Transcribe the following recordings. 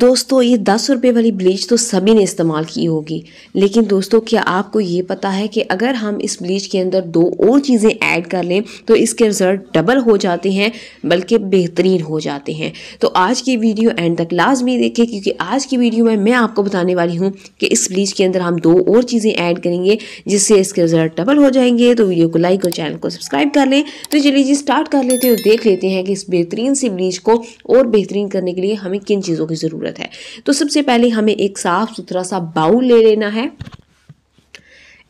दोस्तों ये दस रुपये वाली ब्लीच तो सभी ने इस्तेमाल की होगी लेकिन दोस्तों क्या आपको ये पता है कि अगर हम इस ब्लीच के अंदर दो और चीज़ें ऐड कर लें तो इसके रिज़ल्ट डबल हो जाते हैं बल्कि बेहतरीन हो जाते हैं तो आज की वीडियो एंड तक लाजमी देखें क्योंकि आज की वीडियो में मैं आपको बताने वाली हूँ कि इस ब्लीच के अंदर हम दो और चीज़ें ऐड करेंगे जिससे इसके रिज़ल्ट डबल हो जाएंगे तो वीडियो को लाइक और चैनल को सब्सक्राइब कर लें तो चलिए जी स्टार्ट कर लेते हैं देख लेते हैं कि इस बेहतरीन सी ब्लीच को और बेहतरीन करने के लिए हमें किन चीज़ों की ज़रूरत ज़रूरत है तो सबसे पहले हमें एक साफ़ सुथरा सा बाउल ले लेना है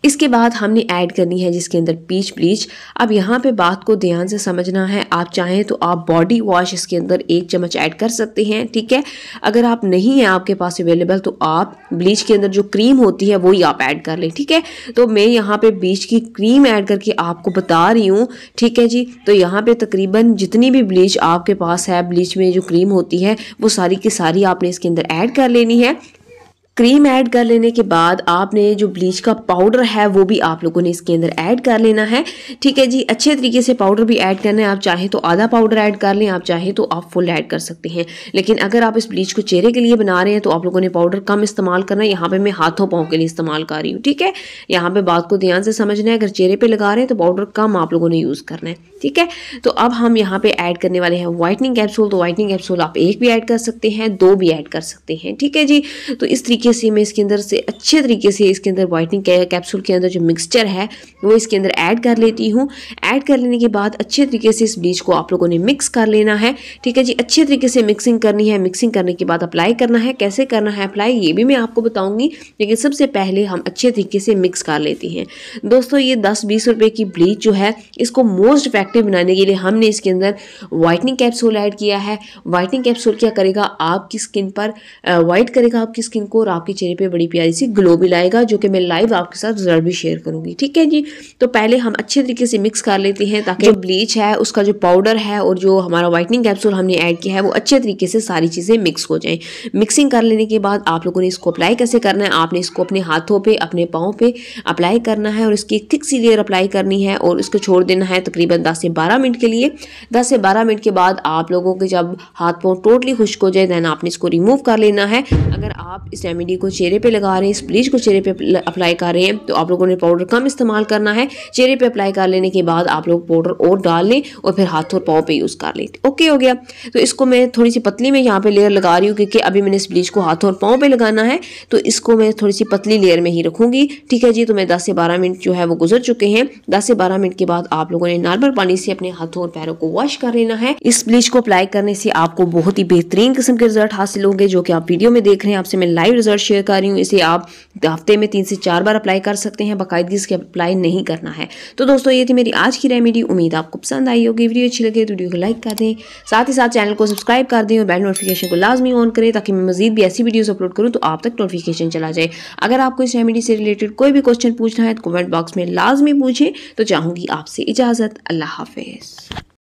इसके बाद हमने ऐड करनी है जिसके अंदर पीच ब्लीच अब यहाँ पे बात को ध्यान से समझना है आप चाहें तो आप बॉडी वॉश इसके अंदर एक चम्मच ऐड कर सकते हैं ठीक है अगर आप नहीं है आपके पास अवेलेबल तो आप ब्लीच के अंदर जो क्रीम होती है वही आप ऐड कर लें ठीक है तो मैं यहाँ पे ब्लीच की क्रीम ऐड करके आपको बता रही हूँ ठीक है जी तो यहाँ पर तकरीबन जितनी भी ब्लीच आपके पास है ब्लीच में जो क्रीम होती है वो सारी की सारी आपने इसके अंदर ऐड कर लेनी है क्रीम ऐड कर लेने के बाद आपने जो ब्लीच का पाउडर है वो भी आप लोगों ने इसके अंदर ऐड कर लेना है ठीक है जी अच्छे तरीके से पाउडर भी ऐड करना है आप चाहें तो आधा पाउडर ऐड कर लें आप चाहें तो आप फुल ऐड कर सकते हैं लेकिन अगर आप इस ब्लीच को चेहरे के लिए बना रहे हैं तो आप लोगों ने पाउडर कम इस्तेमाल करना है यहाँ पर मैं हाथों पाँव के लिए इस्तेमाल कर रही हूँ ठीक है यहाँ पर बात को ध्यान से समझना है अगर चेहरे पर लगा रहे हैं तो पाउडर कम आप लोगों ने यूज़ करना है ठीक है तो अब हम यहाँ पर ऐड करने वाले हैं वाइटनिंग कैप्सूल तो वाइटनिंग कैप्सूल आप एक भी ऐड कर सकते हैं दो भी ऐड कर सकते हैं ठीक है जी तो इस तरीके तरीके से मैं इसके अंदर से अच्छे तरीके से इसके अंदर वाइटनिंग कैप्सूल के अंदर जो मिक्सचर है वो इसके अंदर ऐड कर लेती हूँ ऐड कर लेने के बाद अच्छे तरीके से इस ब्लीच को आप लोगों ने मिक्स कर लेना है ठीक है जी अच्छे तरीके से मिक्सिंग करनी है मिक्सिंग करने के बाद अप्लाई करना है कैसे करना है अप्लाई ये भी मैं आपको बताऊँगी लेकिन सबसे पहले हम अच्छे तरीके से मिक्स कर लेते हैं दोस्तों ये दस बीस रुपये की ब्लीच जो है इसको मोस्ट इफेक्टिव बनाने के लिए हमने इसके अंदर वाइटनिंग कैप्सूल ऐड किया है वाइटनिंग कैप्सूल क्या करेगा आपकी स्किन पर वाइट करेगा आपकी स्किन को आपके चेहरे पे बड़ी प्यारी सी ग्लो भी लाएगा जो कि मैं लाइव आपके साथ जरूर भी शेयर करूंगी ठीक है जी तो पहले हम अच्छे तरीके से मिक्स कर लेते हैं ताकि जो ब्लीच है उसका जो पाउडर है और जो हमारा व्हाइटनिंग कैप्सूल हमने ऐड किया है वो अच्छे तरीके से सारी चीज़ें मिक्स हो जाएँ मिक्सिंग कर लेने के बाद आप लोगों ने इसको अप्लाई कैसे करना है आपने इसको अपने हाथों पर अपने पाँव पर अप्लाई करना है और इसकी एक थिक सी लेयर अप्लाई करनी है और इसको छोड़ देना है तकरीबन दस से बारह मिनट के लिए दस से बारह मिनट के बाद आप लोगों के जब हाथ पाँव टोटली खुश्क हो जाए देन आपने इसको रिमूव कर लेना है अगर आप इस टाइम रेमेडी को चेहरे पे लगा रहे हैं इस ब्लीच को चेहरे पे अप्लाई कर रहे हैं तो आप लोगों ने पाउडर कम इस्तेमाल करना है चेहरे पे अप्लाई कर लेने के बाद आप लोग पाउडर और डाल लें और फिर हाथ और पाँव पे यूज़ कर लें ओके हो गया तो इसको मैं थोड़ी सी पतली में यहाँ पर लेयर लगा रही हूँ क्योंकि अभी मैंने इस ब्लीच को हाथों और पाँव पर लगाना है तो इसको मैं थोड़ी सी पतली लेयर में ही रखूँगी ठीक है जी तो मैं दस से बारह मिनट जो है वो गुजर चुके हैं दस से बारह मिनट के बाद आप लोगों ने नॉर्मल पानी से अपने हाथों और पैरों को वॉश कर लेना है इस ब्लीच को अप्लाई करने से आपको बहुत ही बेहतरीन किस्म के रिजल्ट हासिल होंगे जो कि आप वीडियो में देख रहे हैं आपसे मैं लाइव रिजल्ट रिजल्ट शेयर कर रही हूँ इसे आप हफ्ते में तीन से चार बार अप्लाई कर सकते हैं बाकायदगी इसके अप्लाई नहीं करना है तो दोस्तों ये थी मेरी आज की रेमेडी उम्मीद आपको पसंद आई होगी वीडियो अच्छी लगे तो वीडियो को लाइक कर दें साथ ही साथ चैनल को सब्सक्राइब कर दें और बेल नोटिफिकेशन को लाजमी ऑन करें ताकि मैं मजीद भी ऐसी वीडियोज़ अपलोड करूँ तो आप तक नोटिफिकेशन चला जाए अगर आपको इस रेमेडी से रिलेटेड कोई भी क्वेश्चन पूछना है तो कमेंट बॉक्स में लाजमी पूछें तो चाहूँगी आपसे इजाज़त अल्लाह हाफिज़